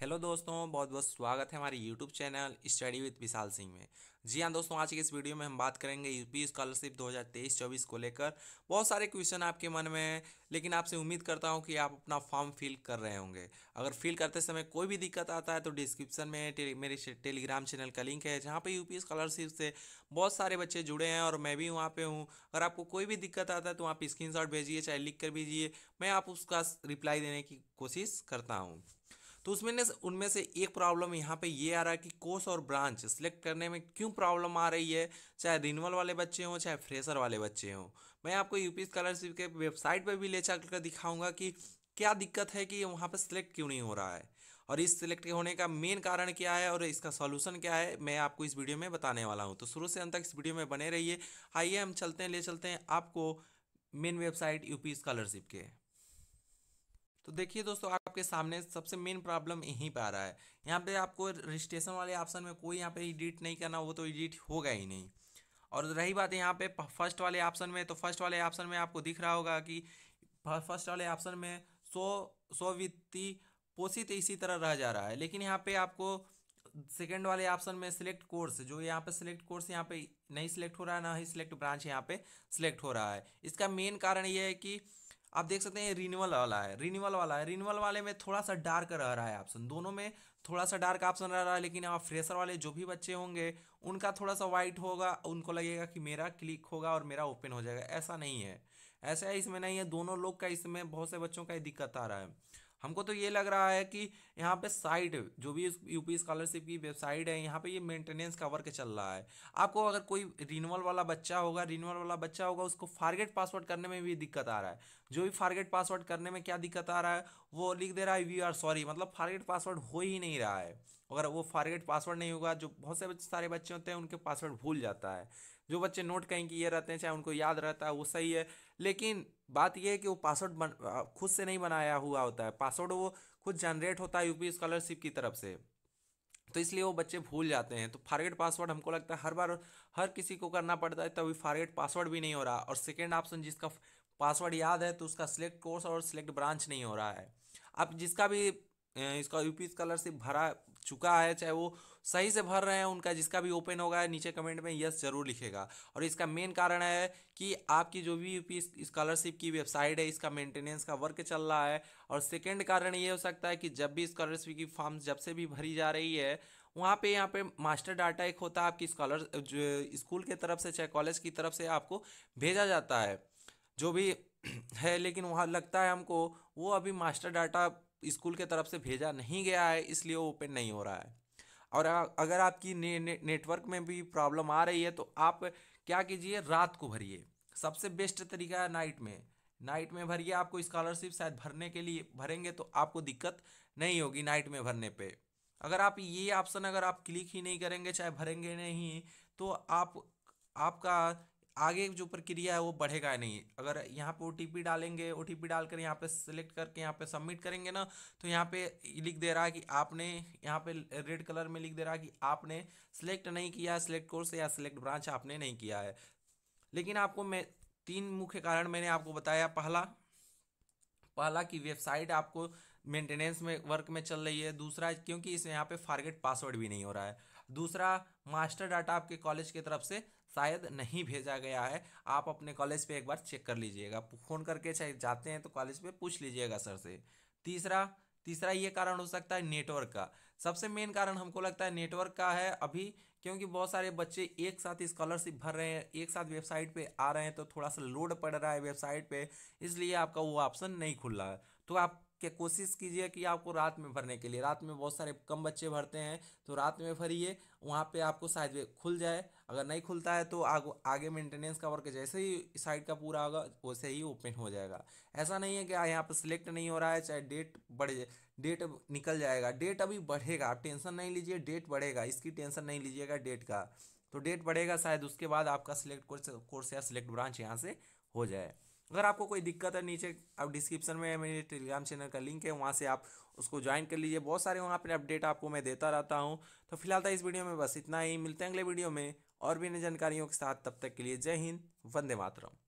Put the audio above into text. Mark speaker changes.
Speaker 1: hello दोस्तों बहुत बहुत स्वागत है हमारे YouTube channel study with Vishal Singh में जी हाँ दोस्तों आज के इस वीडियो में हम बात करेंगे यूपी स्कॉलरशिप 2023-24 को लेकर बहुत सारे क्वेश्चन आपके मन में हैं लेकिन आपसे उम्मीद करता हूँ कि आप अपना फॉर्म फिल कर रहे होंगे अगर फिल करते समय कोई भी दिक्कत आता है तो डिस्क्रिप्सन में टे, मेरे टेलीग्राम चैनल का लिंक है जहाँ पर यू स्कॉलरशिप से बहुत सारे बच्चे जुड़े हैं और मैं भी वहाँ पर हूँ अगर आपको कोई भी दिक्कत आता है तो आप स्क्रीन भेजिए चाहे लिख कर भेजिए मैं आप उसका रिप्लाई देने की कोशिश करता हूँ तो उसमें ने उनमें से एक प्रॉब्लम यहाँ पे ये आ रहा है कि कोर्स और ब्रांच सिलेक्ट करने में क्यों प्रॉब्लम आ रही है चाहे रिनवल वाले बच्चे हों चाहे फ्रेशर वाले बच्चे हों मैं आपको यूपी स्कॉलरशिप के वेबसाइट पर भी ले चलकर दिखाऊँगा कि क्या दिक्कत है कि वहाँ पर सिलेक्ट क्यों नहीं हो रहा है और इस सिलेक्ट होने का मेन कारण क्या है और इसका सॉल्यूशन क्या है मैं आपको इस वीडियो में बताने वाला हूँ तो शुरू से अंत तक इस वीडियो में बने रहिए आइए हम चलते हैं ले चलते हैं आपको मेन वेबसाइट यूपी स्कॉलरशिप के तो देखिए दोस्तों आपके सामने सबसे मेन प्रॉब्लम यहीं पर आ रहा है यहाँ पे आपको रजिस्ट्रेशन वाले ऑप्शन में कोई यहाँ पे एडिट नहीं करना वो तो एडिट होगा ही नहीं और रही बात यहाँ पे फर्स्ट वाले ऑप्शन में तो फर्स्ट वाले ऑप्शन में आपको दिख रहा होगा कि फर्स्ट वाले ऑप्शन में सौ सौ वित्ती पोषित इसी तरह रह जा रहा है लेकिन यहाँ पर आपको सेकेंड वाले ऑप्शन में सिलेक्ट कोर्स जो यहाँ पे सिलेक्ट कोर्स यहाँ पे नहीं सिलेक्ट हो रहा है ना ही सिलेक्ट ब्रांच यहाँ पे सिलेक्ट हो रहा है इसका मेन कारण ये है कि आप देख सकते हैं रिन्यूअल वाला है रिन्यूअल वाला है रिन्यूअल वाले में थोड़ा सा डार्क रह रहा है ऑप्शन दोनों में थोड़ा सा डार्क ऑप्शन रह रहा है लेकिन यहाँ फ्रेशर वाले जो भी बच्चे होंगे उनका थोड़ा सा वाइट होगा उनको लगेगा कि मेरा क्लिक होगा और मेरा ओपन हो जाएगा ऐसा नहीं है ऐसा इसमें नहीं है दोनों लोग का इसमें बहुत से बच्चों का दिक्कत आ रहा है हमको तो ये लग रहा है कि यहाँ पे साइट जो भी यूपी स्कॉलरशिप की वेबसाइट है यहाँ पे ये मेंटेनेंस का वर्क चल रहा है आपको अगर कोई रिनवल वाला बच्चा होगा रिनवल वाला बच्चा होगा उसको फारगेट पासवर्ड करने में भी दिक्कत आ रहा है जो भी फारगेट पासवर्ड करने में क्या दिक्कत आ रहा है वो लिख दे रहा है वी आर सॉरी मतलब फारगेट पासवर्ड हो ही नहीं रहा है अगर वो फॉरगेट पासवर्ड नहीं होगा जो बहुत से बच्चे, सारे बच्चे होते हैं उनके पासवर्ड भूल जाता है जो बच्चे नोट कहीं किए रहते हैं चाहे उनको याद रहता है वो सही है लेकिन बात यह है कि वो पासवर्ड बन खुद से नहीं बनाया हुआ होता है पासवर्ड वो खुद जनरेट होता है यूपी स्कॉलरशिप की तरफ से तो इसलिए वो बच्चे भूल जाते हैं तो फारगेट पासवर्ड हमको लगता है हर बार हर किसी को करना पड़ता है तभी फारगेट पासवर्ड भी नहीं हो रहा और सेकेंड ऑप्शन जिसका पासवर्ड याद है तो उसका सिलेक्ट कोर्स और सिलेक्ट ब्रांच नहीं हो रहा है आप जिसका भी इसका यूपी स्कॉलरशिप भरा चुका है चाहे वो सही से भर रहे हैं उनका जिसका भी ओपन होगा नीचे कमेंट में यस जरूर लिखेगा और इसका मेन कारण है कि आपकी जो भी यूपी स्कॉलरशिप की वेबसाइट है इसका मेंटेनेंस का वर्क चल रहा है और सेकेंड कारण ये हो सकता है कि जब भी स्कॉलरशिप की फॉर्म जब से भी भरी जा रही है वहाँ पे यहाँ पे मास्टर डाटा एक होता है आपकी स्कॉलर स्कूल के तरफ से चाहे कॉलेज की तरफ से आपको भेजा जाता है जो भी है लेकिन वहाँ लगता है हमको वो अभी मास्टर डाटा स्कूल के तरफ से भेजा नहीं गया है इसलिए वो ओपन नहीं हो रहा है और अगर आपकी ने, ने, नेटवर्क में भी प्रॉब्लम आ रही है तो आप क्या कीजिए रात को भरिए सबसे बेस्ट तरीका है नाइट में नाइट में भरिए आपको स्कॉलरशिप शायद भरने के लिए भरेंगे तो आपको दिक्कत नहीं होगी नाइट में भरने पे अगर आप ये ऑप्शन अगर आप क्लिक ही नहीं करेंगे चाहे भरेंगे नहीं तो आप आपका आगे जो प्रक्रिया है वो बढ़ेगा नहीं अगर यहाँ पे ओ डालेंगे ओ डालकर यहाँ पे सिलेक्ट करके यहाँ पे सबमिट करेंगे ना तो यहाँ पे लिख दे रहा है कि आपने यहाँ पे रेड कलर में लिख दे रहा है कि आपने सिलेक्ट नहीं किया है सिलेक्ट कोर्स या सिलेक्ट ब्रांच आपने नहीं किया है लेकिन आपको मैं तीन मुख्य कारण मैंने आपको बताया पहला पहला कि वेबसाइट आपको मेंटेनेंस में वर्क में चल रही है दूसरा क्योंकि इसमें यहाँ पे फारगेट पासवर्ड भी नहीं हो रहा है दूसरा मास्टर डाटा आपके कॉलेज की तरफ से शायद नहीं भेजा गया है आप अपने कॉलेज पे एक बार चेक कर लीजिएगा फ़ोन करके चाहे जाते हैं तो कॉलेज पे पूछ लीजिएगा सर से तीसरा तीसरा ये कारण हो सकता है नेटवर्क का सबसे मेन कारण हमको लगता है नेटवर्क का है अभी क्योंकि बहुत सारे बच्चे एक साथ स्कॉलरशिप भर रहे हैं एक साथ वेबसाइट पे आ रहे हैं तो थोड़ा सा लोड पड़ रहा है वेबसाइट पे इसलिए आपका वो ऑप्शन नहीं खुल रहा है तो आप कि कोशिश कीजिए कि आपको रात में भरने के लिए रात में बहुत सारे कम बच्चे भरते हैं तो रात में भरिए वहाँ पे आपको शायद खुल जाए अगर नहीं खुलता है तो आग, आगे मेंटेनेंस का वर्क जैसे ही साइड का पूरा होगा वैसे ही ओपन हो जाएगा ऐसा नहीं है कि यहाँ पर सिलेक्ट नहीं हो रहा है चाहे डेट बढ़ जाए डेट निकल जाएगा डेट अभी बढ़ेगा आप टेंशन नहीं लीजिए डेट बढ़ेगा इसकी टेंशन नहीं लीजिएगा डेट का तो डेट बढ़ेगा शायद उसके बाद आपका सिलेक्ट कोर्स कोर्स या सिलेक्ट ब्रांच यहाँ से हो जाए अगर आपको कोई दिक्कत है नीचे आप डिस्क्रिप्शन में मेरे टेलीग्राम चैनल का लिंक है वहाँ से आप उसको ज्वाइन कर लीजिए बहुत सारे वहाँ पर अपडेट आपको मैं देता रहता हूँ तो फिलहाल तो इस वीडियो में बस इतना ही मिलते हैं अगले वीडियो में और भी नई जानकारियों के साथ तब तक के लिए जय हिंद वंदे मातरम